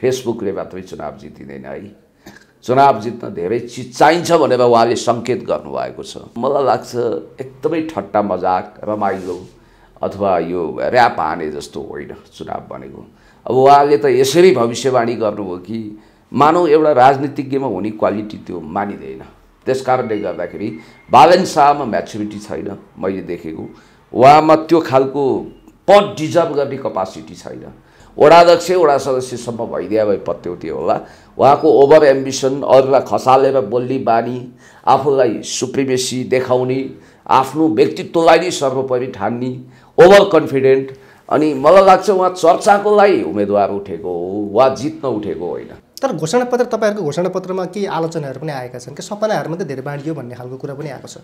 फेसबुकले मात्रै चुनाव जितिँदैन है चुनाव जित्न धेरै चिज चाहिन्छ भनेर उहाँले सङ्केत गर्नुभएको छ मलाई लाग्छ एकदमै ठट्टा मजाक रमाइलो अथवा यो ऱ्याप हाने जस्तो होइन चुनाव भनेको अब उहाँले त यसरी भविष्यवाणी गर्नुभयो कि मानौ एउटा राजनीतिज्ञमा हुने क्वालिटी त्यो मानिँदैन त्यस कारणले गर्दाखेरि बालन शाहमा म्याच्युरिटी छैन मैले देखेको उहाँमा त्यो खालको पद डिजर्भ गर्ने कपासिटी छैन वडाध्यक्ष वडा सदस्यसम्म भइदियो भए पत्याउँथ्यो होला उहाँको ओभर एम्बिसन अरूलाई खसालेर बोल्ने बानी आफूलाई सुप्रिमेसी देखाउने आफ्नो व्यक्तित्वलाई नै सर्वोपरि ठान्ने ओभर कन्फिडेन्ट अनि मलाई लाग्छ उहाँ चर्चाको लागि उम्मेदवार उठेको हो वा जित्न उठेको होइन तर घोषणापत्र तपाईँहरूको घोषणापत्रमा केही आलोचनाहरू पनि आएका छन् कि सपनाहरू मात्रै धेरै बाँडियो भन्ने खालको कुरा पनि आएको छ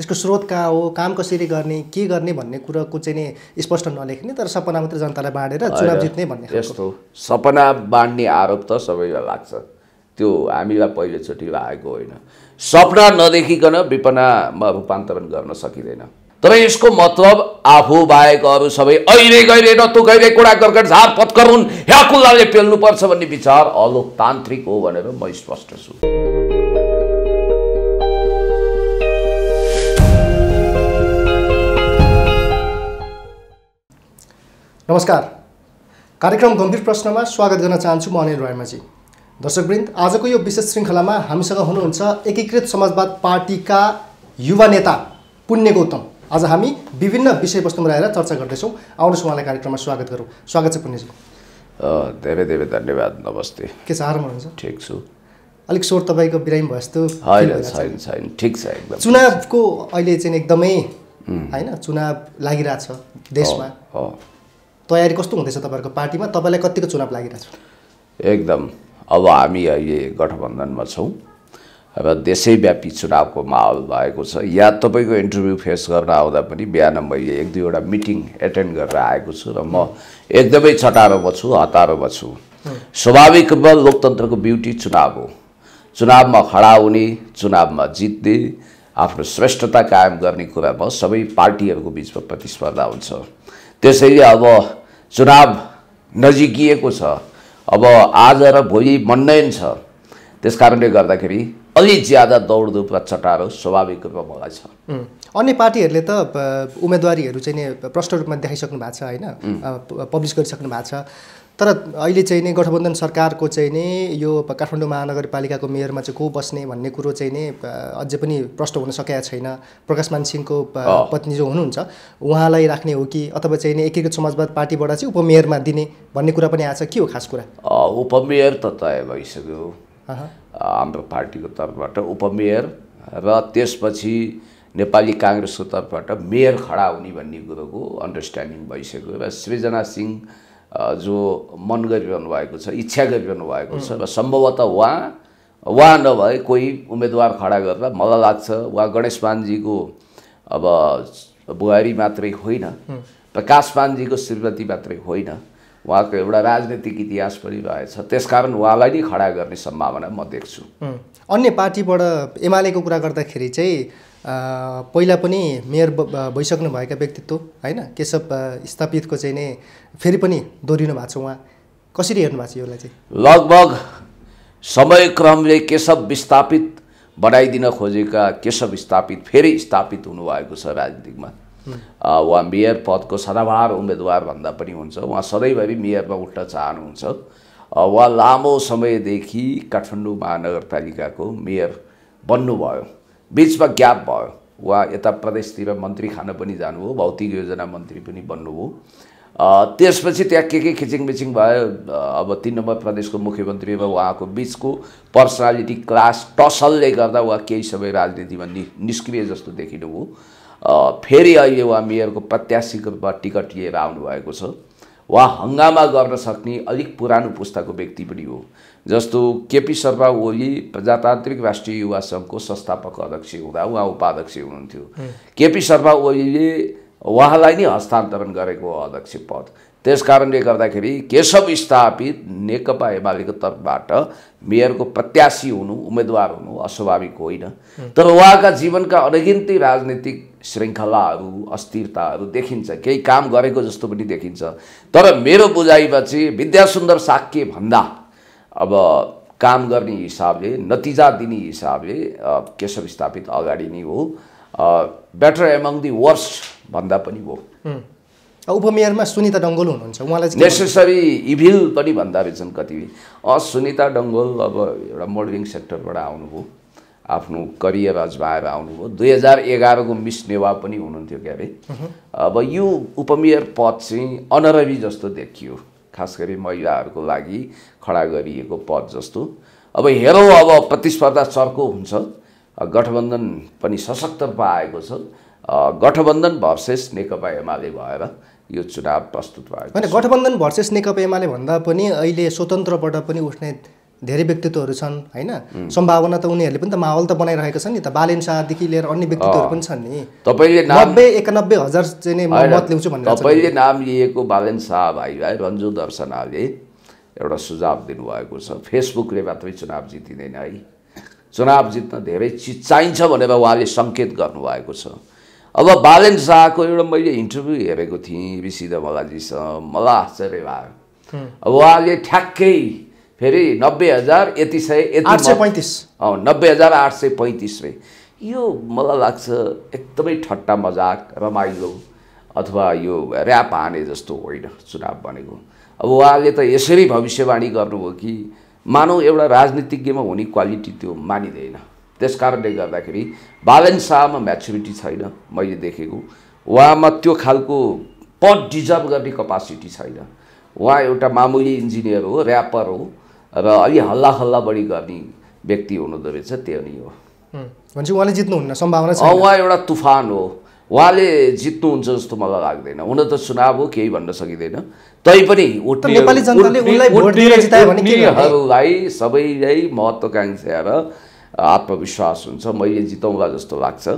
यसको स्रोत कहाँ हो काम कसरी गर्ने के गर्ने भन्ने कुराको चाहिँ नि स्पष्ट नलेख्ने तर सपना मात्रै जनतालाई बाँडेर चुनाव जित्ने भन्ने यस्तो सपना बाँड्ने आरोप त सबैलाई लाग्छ त्यो हामीलाई पहिलोचोटि लागेको होइन सपना नदेखिकन विपनामा रूपान्तरण गर्न सकिँदैन तर यसको मतलब आफू बाहेक अरू सबै अहिले गहिले तु गहिले कुडा कर्कट झार पत्कर हुन् ह्याकुल्लाले पेल्नुपर्छ भन्ने विचार अलोकतान्त्रिक हो भनेर म स्पष्ट छु नमस्कार कार्यक्रम गम्भीर प्रश्नमा स्वागत गर्न चाहन्छु म अनिल रायमाजी दर्शकवृन्द आजको यो विशेष श्रृङ्खलामा हामीसँग हुनुहुन्छ एकीकृत समाजवाद पार्टीका युवा नेता पुण्य गौतम आज हामी विभिन्न विषयवस्तुमा रहेर चर्चा गर्दैछौँ आउनुहोस् उहाँलाई कार्यक्रममा स्वागत गरौँ स्वागत छ पुण्यजी धेरै धेरै धन्यवाद नमस्ते के छ आराम हुनुहुन्छ ठिक छु अलिक स्वर तपाईँको बिरामी भयो जस्तो छैन छैन ठिक छ एकदम चुनावको अहिले चाहिँ एकदमै होइन चुनाव लागिरहेछ देशमा तयारी कस्तो हुँदैछ तपाईँहरूको पार्टीमा तपाईँलाई कतिको चुनाव लागिरहेको छ एकदम अब हामी अहिले गठबन्धनमा छौँ अब देशैव्यापी चुनावको माहौल भएको छ या तपाईँको इन्टरभ्यू फेस गर्न आउँदा पनि बिहान मैले एक दुईवटा मिटिङ एटेन्ड गरेर आएको छु र म एकदमै छटारोमा छु हतारोमा छु रूपमा लोकतन्त्रको ब्युटी चुनाव हो चुनावमा खडा हुने चुनावमा जित्ने आफ्नो श्रेष्ठता कायम गर्ने कुरामा सबै पार्टीहरूको बिचमा प्रतिस्पर्धा हुन्छ त्यसैले अब चुनाव नजिकिएको छ अब आज र भोलि मनयन छ त्यस कारणले गर्दाखेरि अलि ज्यादा र चटारो स्वाभाविक रूपमा मलाई छ अन्य पार्टीहरूले त उम्मेदवारीहरू चाहिँ प्रष्ट रूपमा देखाइसक्नु भएको छ होइन पब्लिस गरिसक्नु भएको छ तर अहिले चाहिँ नि गठबन्धन सरकारको चाहिँ नि यो काठमाडौँ महानगरपालिकाको मेयरमा चाहिँ को बस्ने भन्ने कुरो चाहिँ नि अझै पनि प्रष्ट हुन सकेका छैन प्रकाशमान सिंहको पत्नी जो हुनुहुन्छ उहाँलाई राख्ने हो कि अथवा चाहिँ नै एकीकृत समाजवाद पार्टीबाट चाहिँ उपमेयरमा दिने भन्ने कुरा पनि आएको के हो खास कुरा उपमेयर त तय भइसक्यो हाम्रो पार्टीको तर्फबाट उपमेयर र त्यसपछि नेपाली काङ्ग्रेसको तर्फबाट मेयर खडा हुने भन्ने कुरोको अन्डरस्ट्यान्डिङ भइसक्यो र सृजना सिंह जो मन गरिरहनु भएको छ इच्छा गरिरहनु भएको छ र सम्भवतः उहाँ उहाँ नभए कोही उम्मेदवार खडा गरेर मलाई लाग्छ उहाँ गणेश पानजीको अब बुहारी मात्रै होइन प्रकाश पानजीको श्रीमती मात्रै होइन उहाँको एउटा राजनीतिक इतिहास पनि रहेछ त्यसकारण उहाँलाई नै खडा गर्ने सम्भावना म देख्छु अन्य पार्टीबाट एमालेको कुरा गर्दाखेरि चाहिँ पहिला पनि मेयर भएका व्यक्तित्व होइन केशव स्थापितको चाहिँ नै फेरि पनि दोहोरिनु भएको छ उहाँ कसरी हेर्नु भएको छ यसलाई चाहिँ लगभग समयक्रमले केशव विस्थापित बनाइदिन खोजेका केशव स्थापित फेरि स्थापित हुनुभएको छ राजनीतिकमा उहाँ मेयर पदको सदाबार उम्मेदवार भन्दा पनि हुन्छ उहाँ सधैँभरि मेयरमा उठ्न चाहनुहुन्छ उहाँ लामो समयदेखि काठमाडौँ महानगरपालिकाको मेयर बन्नुभयो बिचमा ग्याप भयो वा यता प्रदेशतिर मन्त्री खान पनि जानुभयो भौतिक योजना मन्त्री पनि बन्नुभयो त्यसपछि त्यहाँ के के खिचिङ बिचिङ भयो अब तिन नम्बर प्रदेशको मुख्यमन्त्री र उहाँको बिचको पर्सनालिटी क्लास टसलले गर्दा उहाँ केही समय राजनीतिमा नि निष्क्रिय जस्तो देखिनुभयो फेरि अहिले उहाँ मेयरको प्रत्याशीको रूपमा टिकट लिएर आउनुभएको छ उहाँ हङ्गामा गर्न सक्ने अलिक पुरानो पुस्ताको व्यक्ति पनि हो जस्तो केपी शर्मा ओली प्रजातान्त्रिक राष्ट्रिय युवा सङ्घको संस्थापक अध्यक्ष हुँदा उहाँ उपाध्यक्ष हुनुहुन्थ्यो केपी शर्मा ओलीले उहाँलाई नै हस्तान्तरण गरेको अध्यक्ष पद त्यस कारणले गर्दाखेरि केशव स्थापित नेकपा एमालेको तर्फबाट मेयरको प्रत्याशी हुनु उम्मेदवार हुनु अस्वाभाविक होइन तर उहाँका जीवनका अनगिन्ती राजनीतिक श्रृङ्खलाहरू अस्थिरताहरू देखिन्छ केही काम गरेको जस्तो पनि देखिन्छ तर मेरो बुझाइमा चाहिँ विद्यासुन्दर साक्य भन्दा अब काम गर्ने हिसाबले नतिजा दिने हिसाबले केशव स्थापित अगाडि नै हो बेटर एमङ दि वर्स्ट भन्दा पनि हो उपमेयरमा सुनिता डङ्गोल हुनुहुन्छ उहाँलाई नेसेसरी इभिल पनि भन्दा रहेछन् कतिपय सुनिता डङ्गोल अब एउटा मोडलिङ सेक्टरबाट आउनुभयो आफ्नो करियर अजमाएर आउनुभयो दुई हजार एघारको मिस नेवा पनि हुनुहुन्थ्यो क्यारे अब यो उपमेयर पद चाहिँ अनरवी जस्तो देखियो खास गरी महिलाहरूको लागि खडा गरिएको पद जस्तो अब हेरौँ अब प्रतिस्पर्धा चर्को हुन्छ गठबन्धन पनि सशक्त आएको छ गठबन्धन भर्सेस नेकपा एमाले भएर यो चुनाव प्रस्तुत भएको होइन गठबन्धन भर्सेस नेकपा एमाले भन्दा पनि अहिले स्वतन्त्रबाट पनि उठ्ने धेरै व्यक्तित्वहरू छन् होइन सम्भावना त उनीहरूले पनि त माहौल त बनाइरहेको छ नि त बालेन शाहदेखि लिएर अन्य व्यक्तित्वहरू पनि छन् नि तपाईँले नब्बे एकानब्बे हजार चाहिँ मत ल्याउँछु भनेर तपाईँले नाम लिएको बालेन शाह भाइलाई रन्जु दर्शनाले एउटा सुझाव दिनुभएको छ फेसबुकले मात्रै चुनाव जितिँदैन है चुनाव जित्न धेरै चिज चाहिन्छ भनेर उहाँले सङ्केत गर्नुभएको छ अब बालेन शाहको एउटा मैले इन्टरभ्यू हेरेको थिएँ ऋषि धमलाजीसँग मलाई आश्चर्य भयो अब उहाँले ठ्याक्कै फेरि नब्बे हजार यति सय आठ सय पैँतिस नब्बे हजार आठ सय पैँतिस यो मलाई लाग्छ एकदमै ठट्टा मजाक रमाइलो अथवा यो ऱ्याप हाने जस्तो होइन चुनाव भनेको अब उहाँले त यसरी भविष्यवाणी गर्नुभयो कि मानौ एउटा राजनीतिज्ञमा हुने क्वालिटी त्यो मानिँदैन त्यस कारणले गर्दाखेरि बालन शाहमा म्याच्युरिटी छैन मैले देखेको उहाँमा त्यो खालको पद डिजर्भ गर्ने कपासिटी छैन उहाँ एउटा मामुली इन्जिनियर हो ऱ्यापर हो र अलि हल्ला हल्ला बढी गर्ने व्यक्ति हुनुहुँदो रहेछ त्यो नै हो भनेपछि उहाँले जित्नुहुन्न सम्भावना छ उहाँ एउटा तुफान हो उहाँले जित्नुहुन्छ जस्तो मलाई लाग्दैन हुन त चुनाव हो केही भन्न सकिँदैन तैपनि उनीहरूलाई सबैलाई महत्त्वकाङ्क्षा र आत्मविश्वास हुन्छ मैले जिताउँला जस्तो लाग्छ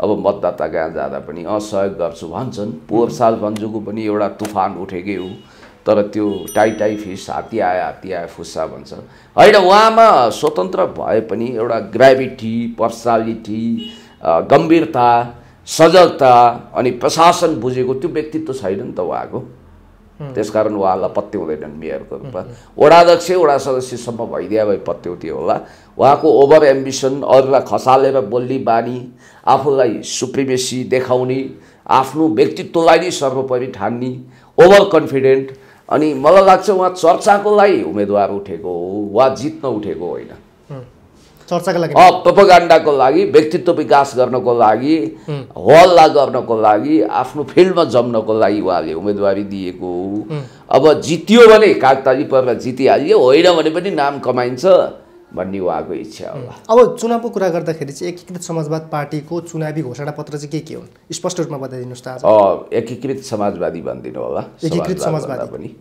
अब मतदाता कहाँ जाँदा पनि असहयोग गर्छु भन्छन् पोहोर साल भन्जुको पनि एउटा तुफान उठेकै हो तर त्यो टाइ टाई फिस हात्ती आयो हात्ती आयो फुस्सा भन्छ होइन उहाँमा स्वतन्त्र भए पनि एउटा ग्राभिटी पर्सनालिटी गम्भीरता सजगता अनि प्रशासन बुझेको त्यो व्यक्तित्व छैन नि त उहाँको त्यसकारण उहाँलाई पत्याउँदैनन् मेयरको रूपमा वडाध्यक्ष वडा सदस्यसम्म भइदिया भए पत्याउँथ्यो होला उहाँको ओभर एम्बिसन अरूलाई खसालेर बोल्ने बानी आफूलाई सुप्रिमेसी देखाउने आफ्नो व्यक्तित्वलाई नै सर्वोपरि ठान्ने ओभर कन्फिडेन्ट अनि मलाई लाग्छ उहाँ चर्चाको लागि उम्मेदवार उठेको हो वा जित्न उठेको होइन चर्चाको लागि पपगान्डाको लागि व्यक्तित्व विकास गर्नको लागि हल्ला गर्नको लागि आफ्नो फिल्डमा जम्नको लागि उहाँले उम्मेदवारी दिएको हो अब जित्यो भने कागताली परेर जितिहाल्यो होइन भने पनि नाम कमाइन्छ भन्ने उहाँको इच्छा हो अब चुनावको कुरा गर्दाखेरि चाहिँ एकीकृत समाजवाद पार्टीको चुनावी घोषणा पत्र चाहिँ के के हुन् स्पष्ट रूपमा बताइदिनुहोस् त एकीकृत समाजवादी भनिदिनु होला एकीकृत समाजवादी पनि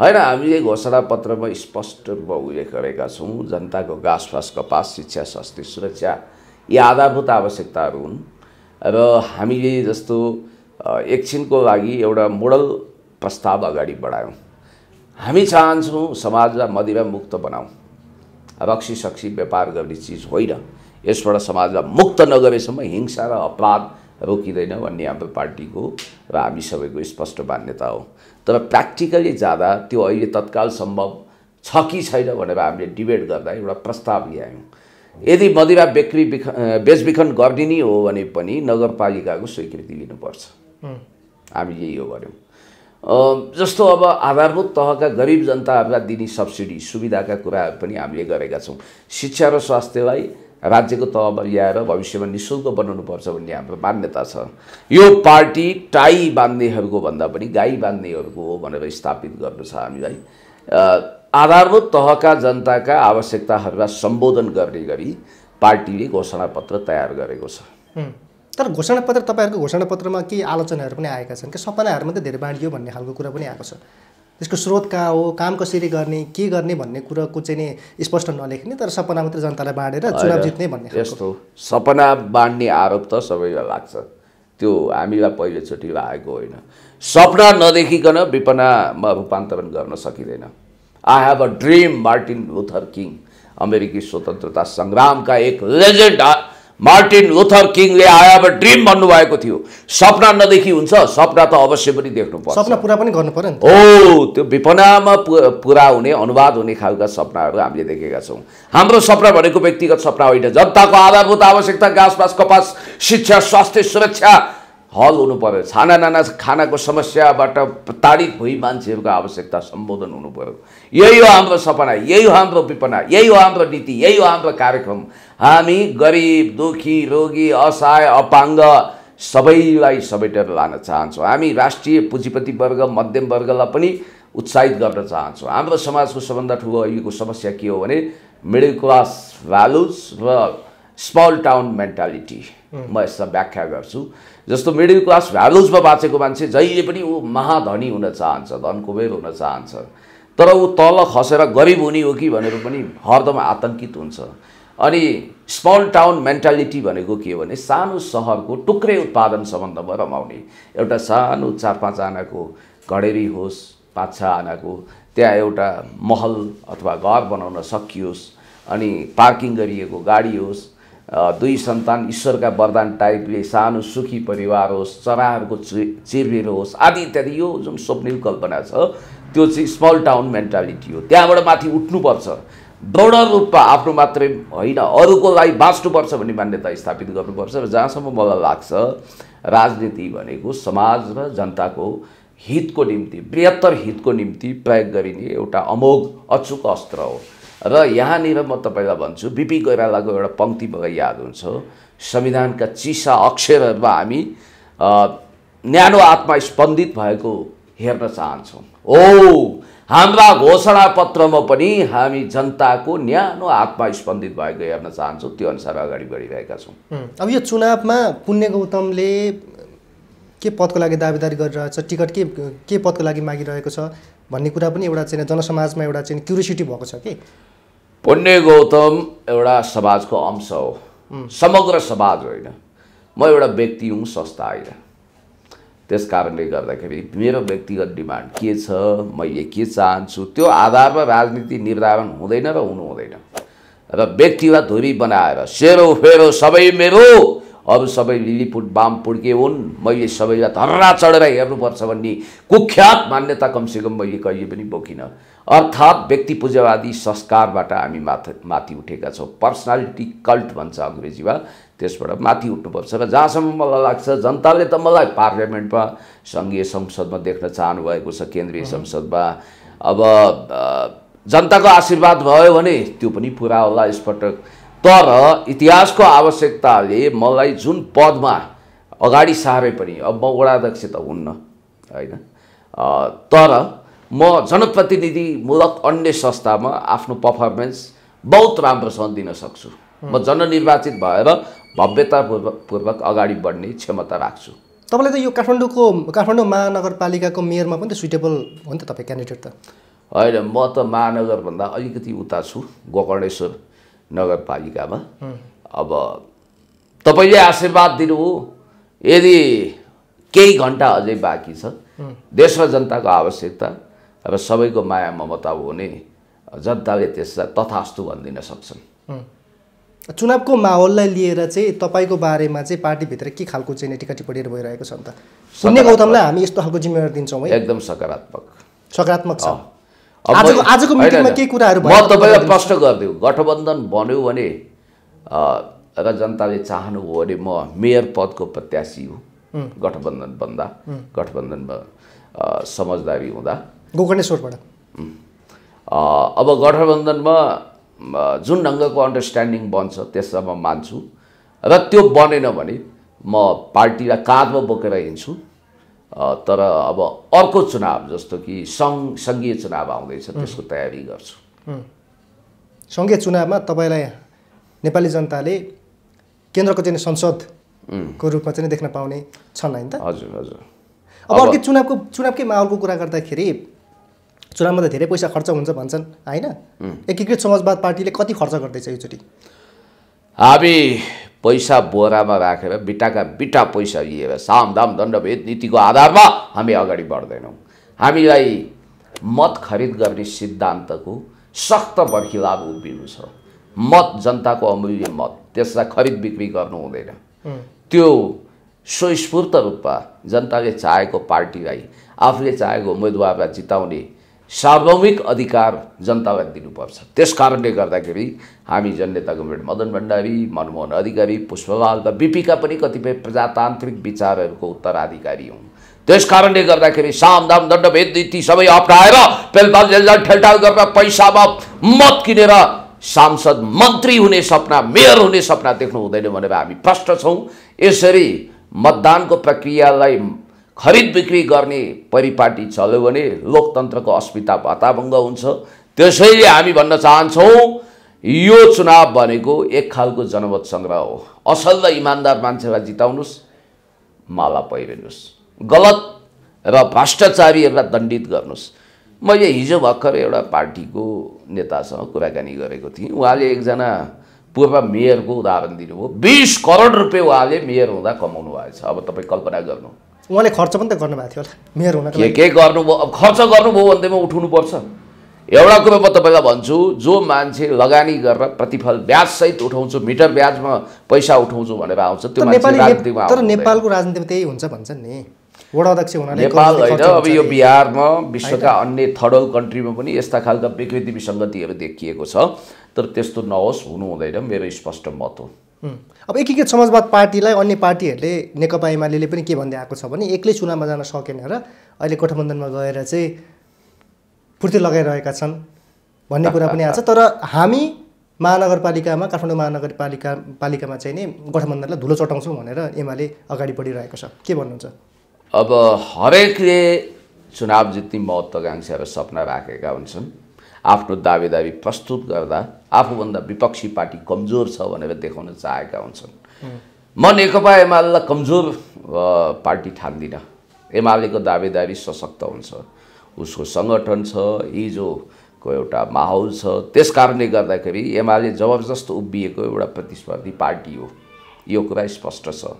होइन हामीले घोषणा पत्रमा स्पष्ट रूपमा उल्लेख गरेका छौँ जनताको घाँस फाँस कपास शिक्षा स्वास्थ्य सुरक्षा यी आधारभूत आवश्यकताहरू हुन् र हामीले जस्तो एकछिनको लागि एउटा मोडल प्रस्ताव अगाडि बढायौँ हामी चाहन्छौँ समाजलाई मदिरा मुक्त बनाऊ रक्सी सक्सी व्यापार गर्ने चिज होइन यसबाट समाजलाई मुक्त नगरेसम्म हिंसा र अपराध रोकिँदैन भन्ने हाम्रो पार्टीको र हामी सबैको स्पष्ट मान्यता हो तर प्र्याक्टिकली जाँदा त्यो अहिले तत्काल सम्भव छ कि छैन भनेर हामीले डिबेट गर्दा एउटा प्रस्ताव ल्यायौँ यदि मदिरा बिक्री बिख बेचबिखन गर्ने हो भने पनि नगरपालिकाको स्वीकृति लिनुपर्छ हामी यही हो भन्यौँ जस्तो अब आधारभूत तहका गरिब जनताहरूलाई दिने सब्सिडी सुविधाका कुराहरू पनि हामीले गरेका छौँ शिक्षा र स्वास्थ्यलाई राज्यको तहमा ल्याएर भविष्यमा नि शुल्क बनाउनुपर्छ भन्ने हाम्रो मान्यता छ यो पार्टी टाई बाँध्नेहरूको भन्दा पनि गाई बाँध्नेहरूको हो भनेर स्थापित गर्नु छ हामीलाई आधारभूत तहका जनताका आवश्यकताहरूलाई सम्बोधन गर्ने गरी पार्टीले घोषणापत्र तयार गरेको छ तर घोषणापत्र तपाईँहरूको घोषणापत्रमा केही आलोचनाहरू पनि आएका छन् कि सपनाहरू मात्रै धेरै बाँडियो भन्ने खालको कुरा पनि आएको छ त्यसको स्रोत कहाँ हो काम कसरी गर्ने के गर्ने भन्ने कुराको चाहिँ नि स्पष्ट नलेख्ने तर सपना मात्रै जनतालाई बाँडेर चुनाव जित्ने भन्ने यस्तो सपना बाँड्ने आरोप त सबैलाई लाग्छ त्यो हामीलाई पहिलोचोटि लागेको होइन सपना नदेखिकन विपनामा रूपान्तरण गर्न सकिँदैन I have a dream Martin Luther King अमेरिकी स्वतन्त्रता सङ्ग्रामका एक लेजेन्ड मार्टिन लुथर किङले आई हेभ अब ड्रिम भन्नुभएको थियो सपना नदेखि हुन्छ सपना त अवश्य पनि देख्नु पर्छ सपना पुरा पनि गर्नु पर्यो हो त्यो विपनामा पुरा हुने अनुवाद हुने खालका सपनाहरू हामीले देखेका छौँ हाम्रो सपना भनेको व्यक्तिगत सपना होइन जनताको आधारभूत आवश्यकता गासपास कपास शिक्षा स्वास्थ्य सुरक्षा हल हुनु पर्यो छाना नाना खानाको समस्याबाट ताडित भई मान्छेहरूको आवश्यकता सम्बोधन हुनु पर्यो यही हो हाम्रो सपना यही हो हाम्रो विपना यही हो हाम्रो नीति यही हो हाम्रो कार्यक्रम हामी गरिब दुखी रोगी असहाय अपाङ्ग सबैलाई समेटेर लान चाहन्छौँ हामी राष्ट्रिय पुँजीपति वर्ग मध्यम वर्गलाई पनि उत्साहित गर्न चाहन्छौँ हाम्रो समाजको सबभन्दा ठुलो अहिलेको समस्या के हो भने मिडल क्लास भ्यालुज र स्मल टाउन मेन्टालिटी म यसमा व्याख्या गर्छु जस्तो मिडल क्लास भ्यालुजमा बाँचेको मान्छे जहिले पनि ऊ महाधनी हुन चाहन्छ धन कुबेर हुन चाहन्छ तर ऊ तल खसेर गरिब हुने हो कि भनेर पनि हरदम आतङ्कित हुन्छ अनि स्मल टाउन मेन्टालिटी भनेको के हो भने सानो सहरको टुक्रै उत्पादन सम्बन्धमा रमाउने एउटा सानो चार पाँच घडेरी होस् पाँच छ आनाको त्यहाँ एउटा महल अथवा घर बनाउन सकियोस् अनि पार्किङ गरिएको गाडी होस् दुई सन्तान ईश्वरका वरदान टाइपले सानो सुखी परिवार होस् चराहरूको चि चिरबिर होस् आदि इत्यादि यो जुन स्वप्निल कल्पना छ त्यो चाहिँ स्मल टाउन मेन्टालिटी हो त्यहाँबाट माथि उठ्नुपर्छ गौण रूपमा आफ्नो मात्रै होइन अरूको लागि बाँच्नुपर्छ भन्ने मान्यता स्थापित गर्नुपर्छ र जहाँसम्म मलाई लाग्छ राजनीति भनेको समाज र जनताको हितको निम्ति बृहत्तर हितको निम्ति प्रयोग गरिने एउटा अमोघ अचुक अस्त्र हो र यहाँनिर म तपाईँलाई भन्छु बिपी कोइरालाको एउटा पङ्क्ति मलाई याद हुन्छ संविधानका चिसा अक्षरहरूमा हामी न्यानो आत्मा स्पन्दित भएको हेर्न चाहन्छौँ हो हाम्रा घोषणापत्रमा पनि हामी जनताको न्यानो हातमा स्पन्दित भएको हेर्न चाहन्छौँ त्यो अनुसार अगाडि बढिरहेका छौँ अब यो चुनावमा पुण्य गौतमले के पदको लागि दावेदारी गरिरहेछ टिकट के के पदको लागि मागिरहेको छ भन्ने कुरा पनि एउटा चाहिँ जनसमाजमा एउटा चाहिँ क्युरियोसिटी भएको छ कि पुण्य गौतम एउटा समाजको अंश हो समग्र समाज होइन म एउटा व्यक्ति हुँ संस्था होइन त्यस कारणले गर्दाखेरि मेरो व्यक्तिगत डिमान्ड के छ मैले के चाहन्छु त्यो आधारमा राजनीति निर्धारण हुँदैन र हुनु हुँदैन र व्यक्तिगत धुरी बनाएर सेरो फेरो सबै मेरो अब सबै लिलिपुट बाम पुड्के हुन् मैले सबैलाई धर्रा चढेर हेर्नुपर्छ भन्ने कुख्यात मान्यता कमसेकम मैले कहिले पनि बोकिनँ अर्थात् व्यक्ति पूजावादी संस्कारबाट हामी माथ माथि उठेका छौँ पर्सनालिटी कल्ट भन्छ अङ्ग्रेजीमा त्यसबाट माथि उठ्नुपर्छ र जहाँसम्म मलाई लाग्छ जनताले त मलाई पार्लियामेन्टमा सङ्घीय संसदमा देख्न चाहनुभएको छ केन्द्रीय संसदमा अब जनताको आशीर्वाद भयो भने त्यो पनि पुरा होला यसपटक तर इतिहासको आवश्यकताले मलाई जुन पदमा अगाडि सारे पनि अब म वडाध्यक्ष त हुन्न होइन तर म जनप्रतिनिधिमूलक अन्य संस्थामा आफ्नो पर्फर्मेन्स बहुत राम्रोसँग दिन सक्छु म जननिर्वाचित भएर भव्यतापूर्वक पूर्वक अगाडि बढ्ने क्षमता राख्छु तपाईँलाई त यो काठमाडौँको काठमाडौँ महानगरपालिकाको मेयरमा पनि त सुइटेबल हो नि त तपाईँ क्यान्डिडेट त होइन म त महानगरभन्दा अलिकति उता छु गोकर्णेश्वर नगरपालिकामा अब तपाईँले आशीर्वाद दिनु यदि केही घन्टा अझै बाँकी छ देश र जनताको आवश्यकता अब सबैको माया ममता हुने जनताले त्यसलाई तथास्तु भनिदिन सक्छन् चुनावको माहौललाई लिएर चाहिँ तपाईँको बारेमा चाहिँ पार्टीभित्र के खालको चाहिँ टिका टिप्पणीहरू भइरहेको छ त सुन्ने गौतमलाई हामी यस्तो खालको जिम्मेवारी दिन्छौँ है एकदम सकारात्मक सकारात्मक छ आजको आजको मिटिङमा के कुराहरू म तपाईँलाई प्रश्न गरिदिउँ गठबन्धन बन्यो भने र जनताले चाहनु हो भने म मेयर पदको प्रत्याशी हुँ गठबन्धन बन्दा गठबन्धनमा समझदारी हुँदा गोकर्णेश्वरबाट अब गठबन्धनमा जुन ढङ्गको अन्डरस्ट्यान्डिङ बन्छ त्यसलाई म मान्छु र त्यो बनेन भने म पार्टीलाई काँधमा बोकेर हिँड्छु तर अब अर्को चुनाव जस्तो कि सङ्घ सङ्घीय चुनाव आउँदैछ त्यसको तयारी गर्छु सङ्घीय चुनावमा तपाईँलाई नेपाली जनताले केन्द्रको चाहिँ संसदको रूपमा चाहिँ देख्न पाउने छन् होइन त हजुर हजुर अब अर्कै चुनावको चुनावकै माहौलको कुरा गर्दाखेरि चुनावमा त धेरै पैसा खर्च हुन्छ भन्छन् होइन एकीकृत समाजवाद पार्टीले कति खर्च गर्दैछ एकचोटि हामी पैसा बोरामा राखेर बिटाका बिटा पैसा लिएर सामदाम दण्डभेद नीतिको आधारमा हामी अगाडि बढ्दैनौँ हामीलाई मत खरिद गर्ने सिद्धान्तको सक्त बर्खिलाभ उभिनु छ मत जनताको अमूल्य मत त्यसलाई खरिद बिक्री गर्नु हुँदैन त्यो स्वस्फूर्त रूपमा जनताले चाहेको पार्टीलाई आफूले चाहेको उम्मेदवारलाई जिताउने सार्वभौमिक अधिकार जनतालाई दिनुपर्छ त्यस कारणले गर्दाखेरि हामी जननेता गभर्मेन्ट मदन भण्डारी मनमोहन अधिकारी पुष्पलाल र बिपीका पनि कतिपय प्रजातान्त्रिक विचारहरूको उत्तराधिकारी हुन् त्यस कारणले गर्दाखेरि सामदाम भेद ती सबै अप्नाएर पेलपाल जेलजाल ठेलठाल गरेर पैसामा मत किनेर सांसद मन्त्री हुने सपना मेयर हुने सपना देख्नु हुँदैन भनेर हामी प्रष्ट छौँ यसरी मतदानको प्रक्रियालाई खरिद बिक्री गर्ने परिपाटी चल्यो भने लोकतन्त्रको अस्मिता भाताभङ्ग हुन्छ त्यसैले हामी भन्न चाहन्छौँ यो चुनाव भनेको एक खालको जनमत सङ्ग्रह हो असल र इमान्दार मान्छेलाई जिताउनुहोस् माला पहिरिनुहोस् गलत र भ्रष्टाचारीहरूलाई दण्डित गर्नुहोस् मैले हिजो भर्खर एउटा पार्टीको नेतासँग कुराकानी गरेको थिएँ उहाँले एकजना पूर्व मेयरको उदाहरण दिनुभयो बिस करोड रुपियाँ उहाँले मेयर हुँदा कमाउनु भएछ अब तपाईँ कल्पना गर्नु उहाँले खर्च पनि त गर्नुभएको थियो होला मेयर हुन के के गर्नुभयो अब खर्च गर्नुभयो भन्दैमा उठाउनुपर्छ एउटा कुरो म तपाईँलाई भन्छु जो मान्छे लगानी गरेर प्रतिफल ब्याजसहित उठाउँछु मिटर ब्याजमा पैसा उठाउँछु भनेर आउँछ त्यो तर नेपालको राजनीतिमा त्यही हुन्छ भन्छन् नि वडा अध्यक्ष हुनाले नेपाल होइन अब यो बिहारमा विश्वका अन्य थर्ड वर्ल्ड कन्ट्रीमा पनि यस्ता खालका विकृति विसङ्गतिहरू देखिएको छ तर त्यस्तो नहोस् हुनु हुँदैन मेरो स्पष्ट मत हो अब एकीकृत समाजवाद पार्टीलाई अन्य पार्टीहरूले नेकपा एमाले पनि के भन्दै आएको छ भने एक्लै चुनावमा जान सकेन र अहिले गठबन्धनमा गएर चाहिँ फुर्ती लगाइरहेका छन् भन्ने कुरा पनि आएको छ तर हामी महानगरपालिकामा काठमाडौँ महानगरपालिका पालिकामा चाहिँ नि गठबन्धनलाई धुलो चटाउँछौँ भनेर एमाले अगाडि बढिरहेको छ के भन्नुहुन्छ अब हरेकले चुनाव जित्ने महत्त्वकाङ्क्षी सपना राखेका हुन्छन् आफ्नो दावेदारी प्रस्तुत गर्दा आफूभन्दा विपक्षी पार्टी कमजोर छ भनेर देखाउन चाहेका हुन्छन् म नेकपा एमालेलाई कमजोर पार्टी ठान्दिनँ एमालेको दावेदारी सशक्त हुन्छ उसको सङ्गठन छ हिजोको एउटा माहौल छ त्यस कारणले गर्दाखेरि एमाले जबरजस्त उभिएको एउटा प्रतिस्पर्धी पार्टी हो यो कुरा स्पष्ट छ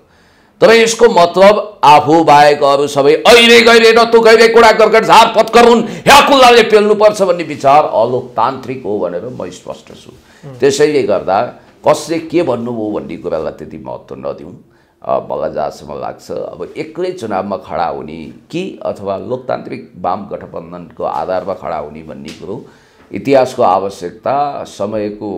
तर यसको मतलब आफू बाहेक अरू सबै अहिले गहिले नतु गहिले कुरा कर्कट झार पत्कर हुन् ह्याकुल्लाले पेल्नुपर्छ भन्ने विचार अलोकतान्त्रिक हो भनेर म स्पष्ट छु त्यसैले गर्दा कसले के भन्नुभयो भन्ने कुरालाई त्यति महत्त्व नदिउँ मलाई जहाँसम्म लाग्छ अब एक्लै चुनावमा खडा हुने कि अथवा लोकतान्त्रिक वाम गठबन्धनको आधारमा खडा हुने भन्ने कुरो इतिहासको आवश्यकता समयको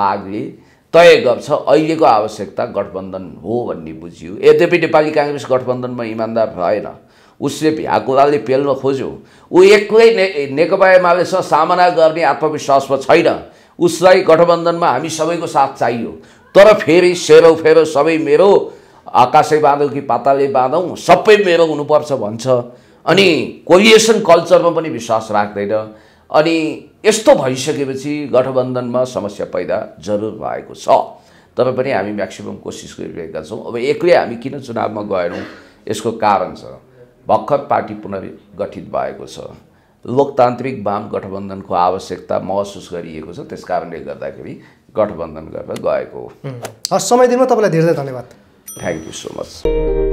मागले तय गर्छ अहिलेको आवश्यकता गठबन्धन हो भन्ने बुझियो यद्यपि नेपाली काङ्ग्रेस गठबन्धनमा इमान्दार भएन उसले भ्याकुराले पेल्न खोज्यो ऊ एक्लै ने नेकपा एमालेसँग सामना गर्ने आत्मविश्वासमा छैन उसलाई गठबन्धनमा हामी सबैको साथ चाहियो तर फेरि सेरो फेरो सबै मेरो आकाशै बाँधौँ कि पाताले बाँधौँ सबै मेरो हुनुपर्छ भन्छ अनि कोरिएसन कल्चरमा पनि विश्वास राख्दैन अनि यस्तो भइसकेपछि गठबन्धनमा समस्या पैदा जरुर भएको छ तर पनि हामी म्याक्सिमम् कोसिस गरिरहेका छौँ अब एक्लै हामी किन चुनावमा गएनौँ यसको कारण छ भर्खर पार्टी पुनर्गठित भएको छ लोकतान्त्रिक वाम गठबन्धनको आवश्यकता महसुस गरिएको छ त्यस कारणले गर्दाखेरि गठबन्धन गरेर गएको हो हस् समय दिनमा तपाईँलाई धेरै धेरै धन्यवाद थ्याङ्क यू सो मच